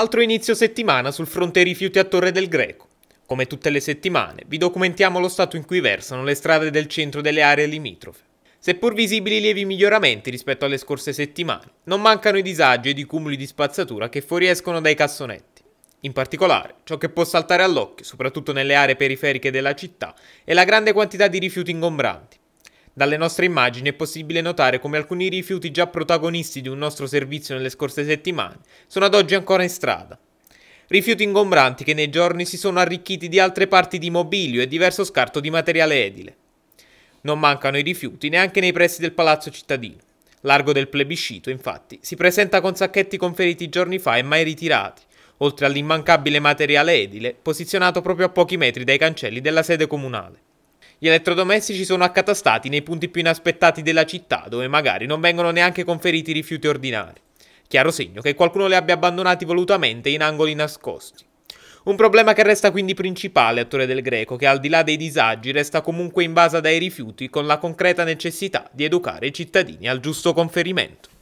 Altro inizio settimana sul fronte rifiuti a Torre del Greco. Come tutte le settimane, vi documentiamo lo stato in cui versano le strade del centro delle aree limitrofe. Seppur visibili lievi miglioramenti rispetto alle scorse settimane, non mancano i disagi ed i cumuli di spazzatura che fuoriescono dai cassonetti. In particolare, ciò che può saltare all'occhio, soprattutto nelle aree periferiche della città, è la grande quantità di rifiuti ingombranti. Dalle nostre immagini è possibile notare come alcuni rifiuti già protagonisti di un nostro servizio nelle scorse settimane sono ad oggi ancora in strada. Rifiuti ingombranti che nei giorni si sono arricchiti di altre parti di mobilio e diverso scarto di materiale edile. Non mancano i rifiuti neanche nei pressi del palazzo cittadino. Largo del plebiscito, infatti, si presenta con sacchetti conferiti giorni fa e mai ritirati, oltre all'immancabile materiale edile posizionato proprio a pochi metri dai cancelli della sede comunale. Gli elettrodomestici sono accatastati nei punti più inaspettati della città, dove magari non vengono neanche conferiti rifiuti ordinari. Chiaro segno che qualcuno li abbia abbandonati volutamente in angoli nascosti. Un problema che resta quindi principale a Torre del Greco, che al di là dei disagi resta comunque invasa dai rifiuti con la concreta necessità di educare i cittadini al giusto conferimento.